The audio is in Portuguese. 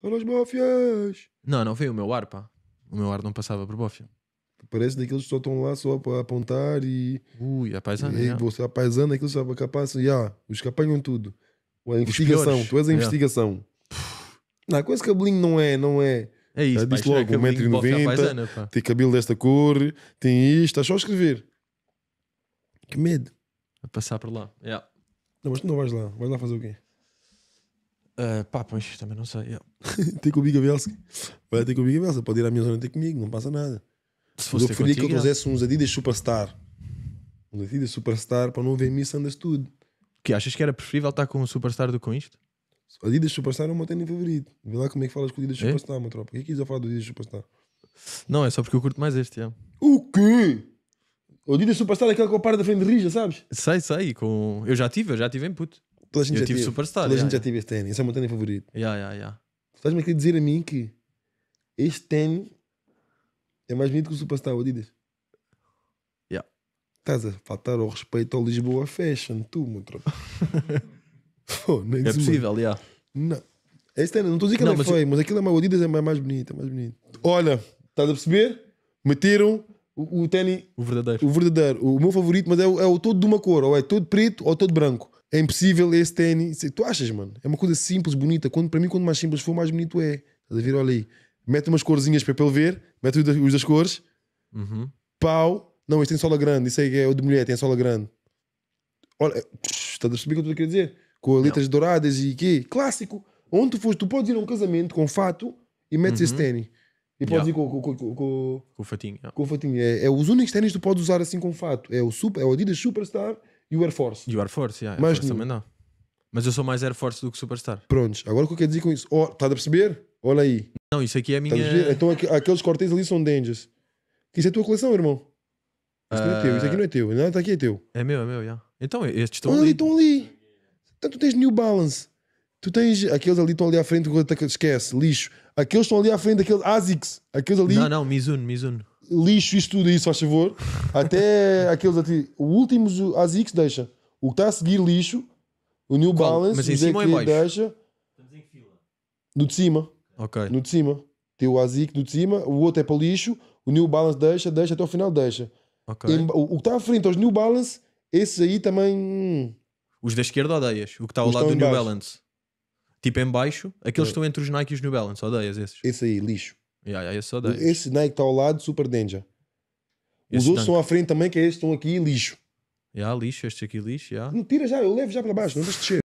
Olha as bofias! Não, não veio o meu ar, pá. O meu ar não passava por bofia. Parece daqueles que só estão lá só para apontar e. Ui, a paisana. E yeah. você, a paisana, aquilo só para é capaz. Yeah, os que apanham tudo. A investigação, tu és a investigação. Puff. Não, com esse cabelinho não é, não é. É isso, diz é logo, 1,90m, tem cabelo desta cor, tem isto, estás só a escrever. Que medo. A passar por lá, yeah. Não, mas tu não vais lá, vais lá fazer o quê? Uh, pá, pois também não sei. tem com o Bigavelski. Vai ter com o Bigavelski. Pode ir à minha zona ter comigo, não passa nada. Se fosse eu preferia que eu trouxesse uns Adidas Superstar. Uns Adidas Superstar para não haver andas tudo. Que achas que era preferível estar com um Superstar do que com isto? Adidas Superstar é o meu tênis favorito. Vê lá como é que falas com o Adidas é? Superstar, meu tropa. O que é que a falar do Adidas Superstar? Não, é só porque eu curto mais este. O quê? O Adidas Superstar é aquele com a parte da frente de rija, sabes? Sei, sei. Com... Eu já tive, eu já tive em puto. Toda a gente eu já tive, tive Superstar. Toda a gente já tive este tênis. Esse é o meu tênis favorito. Yeah, yeah, yeah. Estás-me aqui a dizer a mim que este tênis é mais bonito que o Superstar Adidas? Yeah. Estás a faltar ao respeito ao Lisboa Fashion, tu, meu tropa. é possível, já. Yeah. Não. Este tênis, não estou a dizer que não, ele é mas... é feio, mas aquilo é mais Adidas, é mais bonito, é mais bonito. Olha, estás a perceber? Meteram o, o tênis. O verdadeiro. O verdadeiro. O meu favorito, mas é, é o todo de uma cor, ou é todo preto ou todo branco. É impossível esse tênis. Tu achas, mano? É uma coisa simples, bonita. Quando, para mim, quanto mais simples for, mais bonito é. Estás a ver? Olha aí. Mete umas corzinhas para ele ver, mete os das cores, uhum. pau. Não, este tem sola grande. Isso aí é o de mulher, tem sola grande. Olha, estás a perceber o que eu estou a querer dizer? Com letras douradas e quê? Clássico. Onde tu foste, tu podes ir a um casamento com fato e metes uhum. esse tênis. E podes ir com, com, com, com, o fatinho. Yeah. Com o fatinho. É, é os únicos tênis que tu podes usar assim com fato. É o, super, é o Adidas Superstar e o Air Force. E o Air Force, yeah, Air também Mas eu sou mais Air Force do que Superstar. Prontos, agora o que eu quero dizer com isso? Oh, a perceber? Olha aí. Não, isso aqui é a minha. a Então aqu- aqueles cortes ali são dangers. Isso é tua coleção, irmão. Isso não é teu, isso aqui ah. não é teu. está aqui é teu. É meu, é meu, yeah. Então, estes estão ali, ali. estão ali. Então tu tens New Balance. Tu tens aqueles ali estão ali à frente, esquece, lixo. Aqueles estão ali à frente, aqueles ASICS. Aqueles ali. Não, não, Mizuno, Mizuno lixo isso tudo isso, faz favor. Até aqueles ati... O último ASICS deixa. O que está a seguir lixo, o New Qual? Balance, mas em cima ou em deixa. No de cima. Ok. No de cima. Tem o ASIC no de cima, o outro é para lixo, o New Balance deixa, deixa até o final deixa. ok Em... o, que está à frente aos New Balance, esses aí também. Hum. Os da esquerda odeias. O que está ao os lado do New baixo. Balance. Tipo em baixo, aqueles é. que estão entre os Nike e os New Balance, odeias esses. Esse aí, lixo. Yeah, yeah, esse Esse Nike está ao lado, Super Ninja. Os outros estão à frente também, que é este, estão aqui, lixo. Yeah, lixo, este aqui lixo, yeah. Não tira já, eu levo já para baixo, não deixa descer.